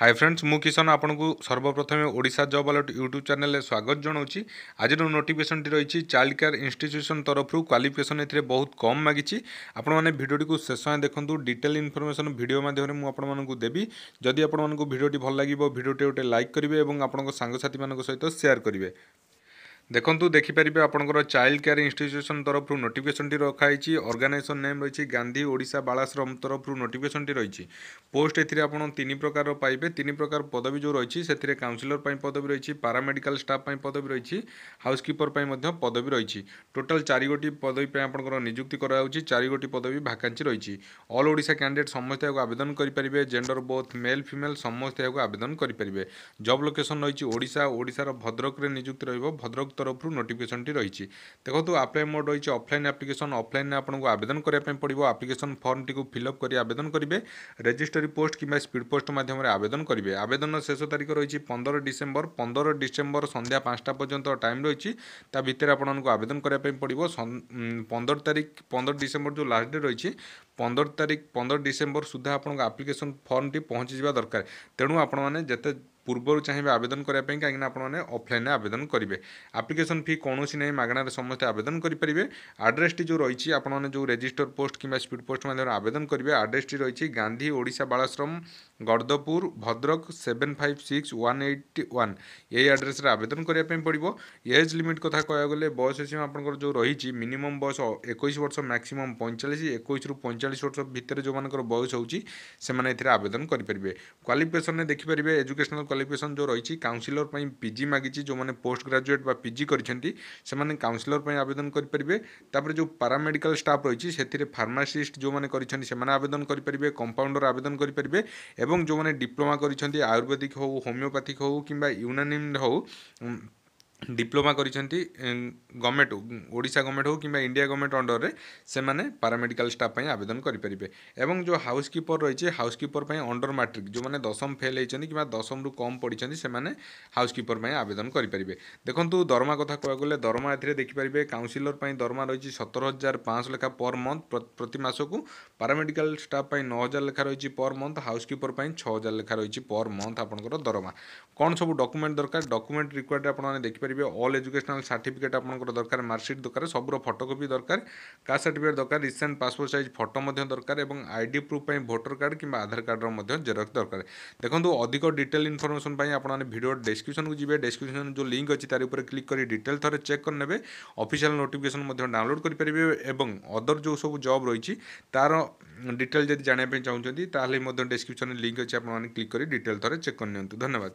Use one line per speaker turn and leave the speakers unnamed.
high friends ମୁଁ କିଶନ ଆପଣଙ୍କୁ ସର୍ବପ୍ରଥମେ ଓଡ଼ିଶା ଜବ୍ ଆଲର୍ଟ ୟୁଟ୍ୟୁବ୍ ଚ୍ୟାନେଲରେ ସ୍ୱାଗତ ଜଣାଉଛି ଆଜିର ନୋଟିଫିକେସନଟି ରହିଛି ଚାଇଲ୍ଡ କେୟାର ଇନଷ୍ଟିଚ୍ୟୁସନ୍ ତରଫରୁ କ୍ୱାଲିଫିକେସନ୍ ଏଥିରେ ବହୁତ କମ୍ ମାଗିଛି ଆପଣମାନେ ଭିଡ଼ିଓଟିକୁ ଶେଷ ଯାଏଁ ଦେଖନ୍ତୁ ଡିଟେଲ୍ ଇନଫର୍ମେସନ୍ ଭିଡ଼ିଓ ମାଧ୍ୟମରେ ମୁଁ ଆପଣମାନଙ୍କୁ ଦେବି ଯଦି ଆପଣମାନଙ୍କୁ ଭିଡ଼ିଓଟି ଭଲ ଲାଗିବ ଭିଡ଼ିଓଟି ଗୋଟେ ଲାଇକ୍ କରିବେ ଏବଂ ଆପଣଙ୍କ ସାଙ୍ଗସାଥିମାନଙ୍କ ସହିତ ସେୟାର କରିବେ দেখন্তু দেখিপারিবে আপনার চাইল্ড কেয়ার ইনস্টিট্যুশন তরফর নোটিফিকেসনটি রখা হয়েছি অর্গানাইজেসন নেম রয়েছে গান্ধী ওড়শা বালাশ্রম তরফর নোটিফিকেসনটি রয়েছে পোস্ট এতে আপনার তিন প্রকার পাইবে তিন প্রকার পদবী যে রয়েছে সেটি কাউন্সিলর পদবী রয়েছে প্যারামেডিকাল স্টাফ পদবী রয়েছে হাউসকিপর পদবী রয়েছে টোটাল চারিগোটি পদবী আপনার নিযুক্তি করা হচ্ছে চারিগোটি পদবী ভাকাঞ্চি রয়েছে অল ওড়শা ক্যান্ডিডেট সমস্ত এখন আবেদন করে জেন্ডর বোথ মেল ফিমেল সমস্ত এখন আবেদন করে জব লোকেসন রয়েছে ওড়শা ওড়শার ভদ্রকরে নিযুক্তি রহব ভদ্রক তরফর নোটিফিকেসনটি রয়েছে দেখুন আপ্লাই মোড রয়েছে অফলাইন আপ্লিকেসন অফলাইনে আপনার আবেদন করা পড়ব আপ্লিকেসন ফর্মটি ফিলঅপ করে আবেদন করবে রেজিস্টরি পোস্ট কিংবা স্পিড পোস্ট মাধ্যমে আবেদন করবে আবেদন শেষ তারিখ রয়েছে পনেরো ডিসেম্বর পনেরো ডিসেম্বর সন্ধ্যা পাঁচটা পর্যন্ত টাইম রয়েছে তা ভিতরে আপনার আবেদন করা পড়ব পনেরো তারিখ পনেরো ডিসেম্বর যে লাস্ট ডে রয়েছে পনেরো তারিখ পনেরো ডিসেম্বর সুদ্ধা আপনার আপ্লিকেসন ফর্মটি পৌঁছি যা দরকার তেণু আপনার যেতে ପୂର୍ବରୁ ଚାହିଁବେ ଆବେଦନ କରିବା ପାଇଁ କାହିଁକିନା ଆପଣମାନେ ଅଫ୍ଲାଇନ୍ରେ ଆବେଦନ କରିବେ ଆପ୍ଲିକେସନ୍ ଫି କୌଣସି ନାହିଁ ମାଗଣାରେ ସମସ୍ତେ ଆବେଦନ କରିପାରିବେ ଆଡ୍ରେସ୍ଟି ଯେଉଁ ରହିଛି ଆପଣମାନେ ଯେଉଁ ରେଜିଷ୍ଟର ପୋଷ୍ଟ କିମ୍ବା ସ୍ପିଡ଼ ପୋଷ୍ଟ ମାଧ୍ୟମରେ ଆବେଦନ କରିବେ ଆଡ୍ରେସ୍ଟି ରହିଛି Gandhi Odisha Balashram Garadpur Bhadrak seven five six one eight one ଏହି ଆଡ୍ରେସ୍ରେ ଆବେଦନ କରିବା ପାଇଁ ପଡ଼ିବ ଏଜ୍ ଲିମିଟ୍ କଥା କହିବାକୁ ଗଲେ ବୟସ ସୀମା ଆପଣଙ୍କର ଯେଉଁ ରହିଛି ମିନିମମ୍ ବୟସ ଏକୋଇଶ ବର୍ଷ ମ୍ୟାକ୍ସିମମ୍ ପଇଁଚାଳିଶ ଏକୋଇଶରୁ ପଇଁଚାଳିଶ ବର୍ଷ ଭିତରେ ଯେଉଁମାନଙ୍କର ବୟସ ହେଉଛି ସେମାନେ ଏଥିରେ ଆବେଦନ କରିପାରିବେ କ୍ୱାଲିଫିକେସନ୍ରେ ଦେଖିପାରିବେ ଏଜୁକେସନାଲ୍ କ୍ୱାଲିଫିକେସନ୍ ଯେଉଁ ରହିଛି କାଉନସିଲର ପାଇଁ ପିଜି ମାଗିଛି ଯେଉଁମାନେ ପୋଷ୍ଟ ଗ୍ରାଜୁଏଟ୍ ବା ପିଜି କରିଛନ୍ତି ସେମାନେ କାଉନସିଲର ପାଇଁ ଆବେଦନ କରିପାରିବେ ତାପରେ ଯେଉଁ ପାରାମେଡ଼ିକାଲ ଷ୍ଟାଫ୍ ରହିଛି ସେଥିରେ ଫାର୍ମାସିଷ୍ଟ ଯେଉଁମାନେ କରିଛନ୍ତି ସେମାନେ ଆବେଦନ କରିପାରିବେ କମ୍ପାଉଣ୍ଡର ଆବେଦନ କରିପାରିବେ ଏବଂ ଯେଉଁମାନେ ଡିପ୍ଲୋମା କରିଛନ୍ତି ଆୟୁର୍ବେଦିକ ହେଉ ହୋମିଓପାଥିକ ହେଉ କିମ୍ବା ୟୁନାନିମ୍ ହେଉ ডিপ্লোমা କରିଛନ୍ତି ଗଭର୍ଣ୍ଣମେଣ୍ଟ ଓଡ଼ିଶା ଗଭର୍ଣ୍ଣମେଣ୍ଟ ହେଉ କିମ୍ବା ଇଣ୍ଡିଆ ଗଭର୍ଣ୍ଣମେଣ୍ଟ ଅଣ୍ଡରରେ ସେମାନେ ପାରାମେଡ଼ିକାଲ ଷ୍ଟାଫ୍ ପାଇଁ ଆବେଦନ କରିପାରିବେ ଏବଂ ଯେଉଁ ହାଉସ୍ କିପର ରହିଛି ହାଉସ୍ କିପର ପାଇଁ ଅଣ୍ଡର ମାଟ୍ରିକ୍ ଯେଉଁମାନେ ଦଶମ ଫେଲ୍ ହେଇଛନ୍ତି କିମ୍ବା ଦଶମରୁ କମ୍ ପଢ଼ିଛନ୍ତି ସେମାନେ ହାଉସ୍ କିପର ପାଇଁ ଆବେଦନ କରିପାରିବେ ଦେଖନ୍ତୁ ଦରମା କଥା କହିବାକୁ ଗଲେ ଦରମା ଏଥିରେ ଦେଖିପାରିବେ କାଉନସିଲର ପାଇଁ ଦରମା ରହିଛି ସତର ହଜାର ପାଞ୍ଚଶହ ଲେଖା ପର୍ ମନ୍ଥ ପ୍ରତି ମାସକୁ ପାରାମେଡ଼ିକାଲ ଷ୍ଟାଫ୍ ପାଇଁ ନଅ ହଜାର ଲେଖା ରହିଛି ପର୍ ମନ୍ଥ ହାଉସ୍ କିପର ପାଇଁ ଛଅ ହଜାର ଲେଖା ରହିଛି ପର୍ ମନ୍ଥ ଆପଣଙ୍କର ଦରମା କ'ଣ ସବୁ ଡକୁମେଣ୍ଟ ଦରକାର ଡକୁମେଣ୍ଟ ରିକ୍ୱାର୍ଡ଼ ଆପଣମାନେ ଦେଖିପାରିବେ କରିପାରିବେ ଅଲ୍ ଏଜୁକେସନାଲ୍ ସାର୍ଟିଫିକେଟ୍ ଆପଣଙ୍କର ଦରକାର ମାର୍କସିଟ୍ ଦରକାର ସବୁର ଫଟୋକପି ଦରକାର କାଷ୍ଟ ସାର୍ଟିଫିକେଟ୍ ଦରକାର ରିସେଣ୍ଟ ପାସପୋର୍ଟ ସାଇଜ୍ ଫଟୋ ମଧ୍ୟ ଦରକାର ଏବଂ ଆଇ ଡି ପ୍ରୁଫ୍ ପାଇଁ ଭୋଟର କାର୍ଡ଼ କିମ୍ବା ଆଧାର କାର୍ଡ଼ର ମଧ୍ୟ ଜେରକ୍ସ ଦରକାର ଦେଖନ୍ତୁ ଅଧିକ ଡିଟେଲ୍ ଇନଫର୍ମେସନ୍ ପାଇଁ ଆପଣମାନେ ଭିଡ଼ିଓ ଡେସ୍କ୍ରିପସନ୍କୁ ଯିବେ ଡେସ୍କ୍ରିପସନ୍ ଯେଉଁ ଲିଙ୍କ୍ ଅଛି ତାରି ଉପରେ କ୍ଲିକ୍ କରି ଡିଟେଲ୍ ଥରେ ଚେକ୍ କରିନେବେ ଅଫିସିଆଲ୍ ନୋଟିଫିକେସନ୍ ମଧ୍ୟ ଡାଉନଲୋଡ଼୍ କରିପାରିବେ ଏବଂ ଅଦର୍ ଯେଉଁ ସବୁ ଜବ୍ ରହିଛି ତାର ଡିଟେଲ୍ ଯଦି ଜାଣିବା ପାଇଁ ଚାହୁଁଛନ୍ତି ତାହେଲେ ମଧ୍ୟ ଡେସ୍କ୍ରିପସନ୍ରେ ଲିଙ୍କ୍ ଅଛି ଆପଣମାନେ କ୍ଲିକ୍ କରି ଡିଟେଲ୍ ଥରେ ଚେକ୍ କରିନିଅନ୍ତୁ ଧନ୍ୟବାଦ